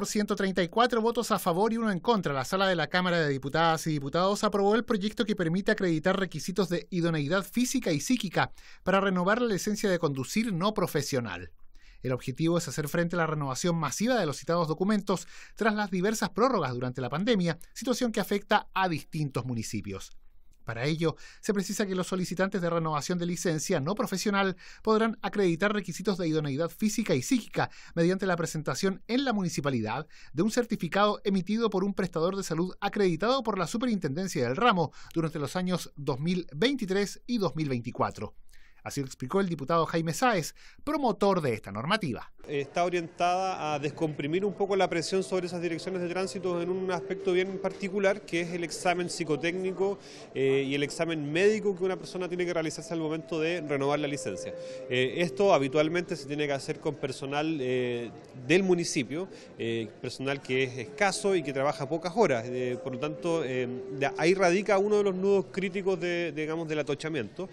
por 134 votos a favor y uno en contra, la sala de la Cámara de Diputadas y Diputados aprobó el proyecto que permite acreditar requisitos de idoneidad física y psíquica para renovar la licencia de conducir no profesional. El objetivo es hacer frente a la renovación masiva de los citados documentos tras las diversas prórrogas durante la pandemia, situación que afecta a distintos municipios. Para ello, se precisa que los solicitantes de renovación de licencia no profesional podrán acreditar requisitos de idoneidad física y psíquica mediante la presentación en la municipalidad de un certificado emitido por un prestador de salud acreditado por la Superintendencia del ramo durante los años 2023 y 2024. Así lo explicó el diputado Jaime Sáez, promotor de esta normativa. Está orientada a descomprimir un poco la presión sobre esas direcciones de tránsito en un aspecto bien particular, que es el examen psicotécnico eh, y el examen médico que una persona tiene que realizarse al momento de renovar la licencia. Eh, esto habitualmente se tiene que hacer con personal eh, del municipio, personal que es escaso y que trabaja pocas horas. por lo tanto, ahí radica uno de los nudos críticos del atochamiento.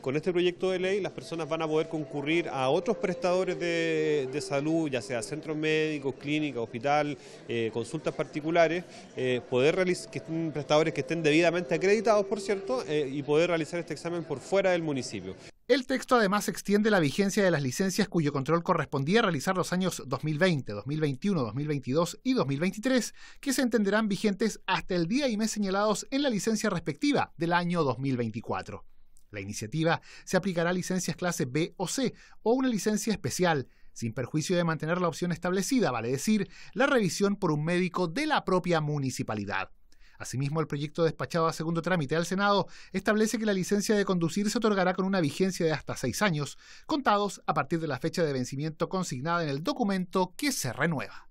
con este proyecto de ley, las personas van a poder concurrir a otros prestadores de de, salud, ya sea centros médicos, clínicas, hospital, eh, consultas particulares, eh, poder que estén prestadores que estén debidamente acreditados, por cierto, eh, y poder realizar este examen por fuera del municipio. El texto además extiende la vigencia de las licencias cuyo control correspondía realizar los años 2020, 2021, 2022 y 2023, que se entenderán vigentes hasta el día y mes señalados en la licencia respectiva del año 2024. La iniciativa se aplicará a licencias clase B o C o una licencia especial sin perjuicio de mantener la opción establecida, vale decir, la revisión por un médico de la propia municipalidad. Asimismo, el proyecto despachado a segundo trámite al Senado establece que la licencia de conducir se otorgará con una vigencia de hasta seis años, contados a partir de la fecha de vencimiento consignada en el documento que se renueva.